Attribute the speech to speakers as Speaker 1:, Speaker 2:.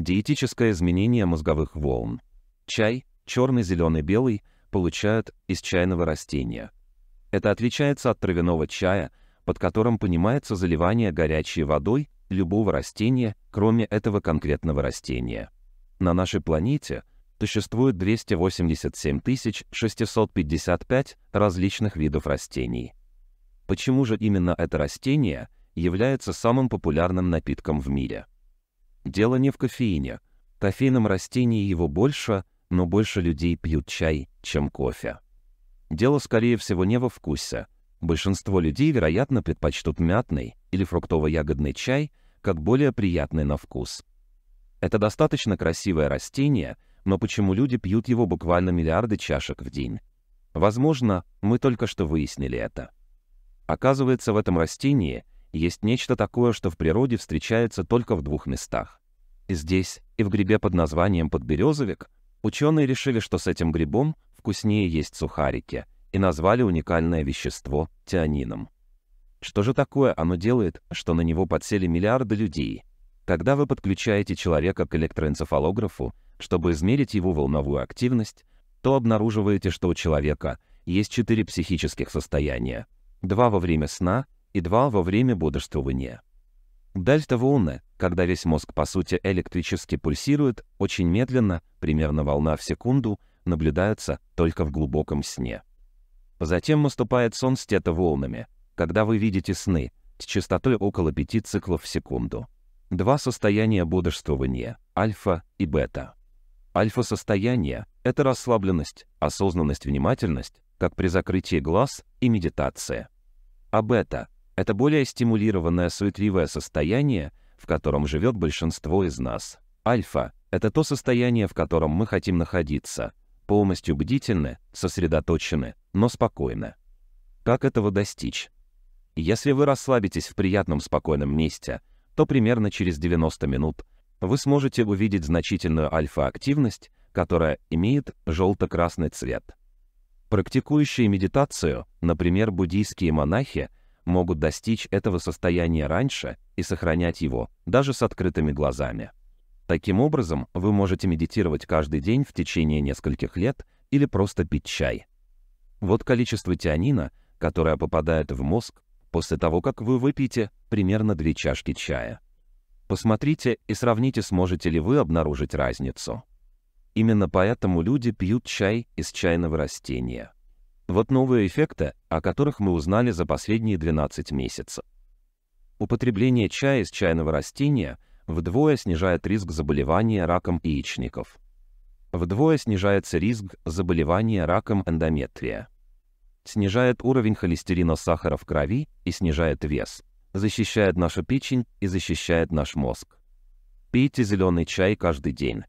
Speaker 1: Диетическое изменение мозговых волн. Чай, черный, зеленый, белый, получают из чайного растения. Это отличается от травяного чая, под которым понимается заливание горячей водой любого растения, кроме этого конкретного растения. На нашей планете существует 287 655 различных видов растений. Почему же именно это растение является самым популярным напитком в мире? Дело не в кофеине. В кофейном растении его больше, но больше людей пьют чай, чем кофе. Дело, скорее всего, не во вкусе. Большинство людей, вероятно, предпочтут мятный или фруктово-ягодный чай как более приятный на вкус. Это достаточно красивое растение, но почему люди пьют его буквально миллиарды чашек в день? Возможно, мы только что выяснили это. Оказывается, в этом растении есть нечто такое, что в природе встречается только в двух местах. Здесь и в грибе под названием подберезовик ученые решили, что с этим грибом вкуснее есть сухарики, и назвали уникальное вещество тианином. Что же такое оно делает, что на него подсели миллиарды людей? Когда вы подключаете человека к электроэнцефалографу, чтобы измерить его волновую активность, то обнаруживаете, что у человека есть четыре психических состояния. Два во время сна и 2 во время бодрствования. Дельта-волны, когда весь мозг по сути электрически пульсирует, очень медленно, примерно волна в секунду, наблюдаются только в глубоком сне. Затем наступает сон с тета-волнами, когда вы видите сны с частотой около пяти циклов в секунду. Два состояния бодрствования – альфа и бета. Альфа-состояние – это расслабленность, осознанность, внимательность, как при закрытии глаз и медитация. А бета это более стимулированное суетливое состояние, в котором живет большинство из нас. Альфа — это то состояние, в котором мы хотим находиться. Полностью бдительны, сосредоточены, но спокойны. Как этого достичь? Если вы расслабитесь в приятном спокойном месте, то примерно через 90 минут вы сможете увидеть значительную альфа-активность, которая имеет желто-красный цвет. Практикующие медитацию, например, буддийские монахи, могут достичь этого состояния раньше и сохранять его, даже с открытыми глазами. Таким образом, вы можете медитировать каждый день в течение нескольких лет или просто пить чай. Вот количество тианина, которое попадает в мозг после того, как вы выпьете примерно две чашки чая. Посмотрите и сравните, сможете ли вы обнаружить разницу. Именно поэтому люди пьют чай из чайного растения – вот новые эффекты, о которых мы узнали за последние 12 месяцев. Употребление чая из чайного растения вдвое снижает риск заболевания раком яичников. Вдвое снижается риск заболевания раком эндометрия. Снижает уровень холестерина сахара в крови и снижает вес. Защищает нашу печень и защищает наш мозг. Пейте зеленый чай каждый день.